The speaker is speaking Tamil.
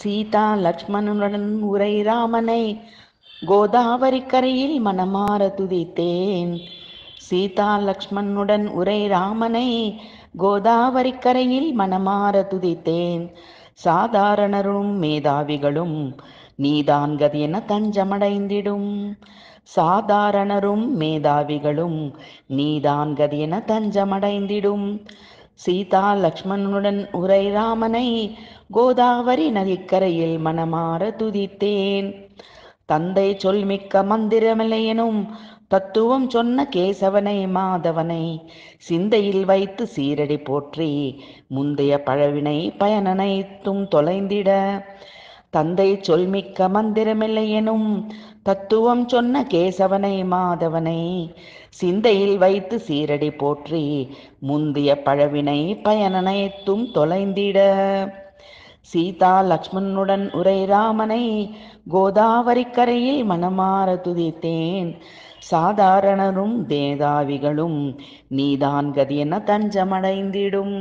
சீதா லக்ஷ்மணனுடன் உரை ராமனை கோதாவரி கரையில் மனமாற துதித்தேன் சீதா லக்ஷ்மணனுடன் உரை ராமனை கோதாவரி கரையில் மனமாற துதித்தேன் சாதாரணரும் மேதாவிகளும் நீதான் கதி என தஞ்சமடைந்திடும் சாதாரணரும் மேதாவிகளும் நீதான் கதி என தஞ்சமடைந்திடும் சீதா லக்ஷ்மணனுடன் உரை ராமனை கோதாவரி நதிக்கரையில் மனமாற துதித்தேன் தந்தை சொல்மிக்க மந்திரமில்லையெனும் தத்துவம் சொன்ன கேசவனை மாதவனை சிந்தையில் வைத்து சீரடி போற்றி முந்தைய பழவினை பயனனைத்தும் தொலைந்திட தந்தை சொல்மிக்க எனும் தத்துவம் சொன்ன கேசவனை மாதவனை சிந்தையில் வைத்து சீரடி போற்றி முந்திய பழவினை பயனனைத்தும் தொலைந்திட சீதா லக்ஷ்மணனுடன் உரை ராமனை கோதாவரி கரையில் மனமாற துதித்தேன் சாதாரணரும் தேதாவிகளும் நீதான் கதி என தஞ்சமடைந்திடும்